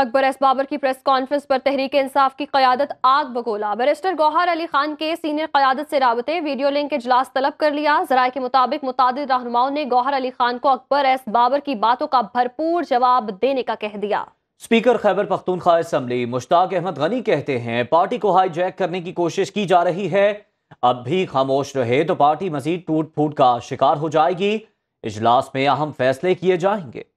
Akbar S Babar की press conference पर तहरीक इंसाफ की क्यादत आग बगोला बैरिस्टर गौहर अली खान के सीनियर क्यादत से रबते वीडियो लिंक के इजलास तलब कर लिया जराये के मुताबिक मुतद रहनुमाओं ने गौहर अली खान को अकबर एस बाबर की बातों का भरपूर जवाब देने का कह दिया स्पीकर खैबर पख्तूनख्वा इसम्बली मुश्ताक अहमद गनी कहते हैं पार्टी को हाईजैक करने की कोशिश की जा रही है अब भी खामोश रहे तो पार्टी मजीद टूट फूट का शिकार हो जाएगी इजलास में अहम फैसले किए जाएंगे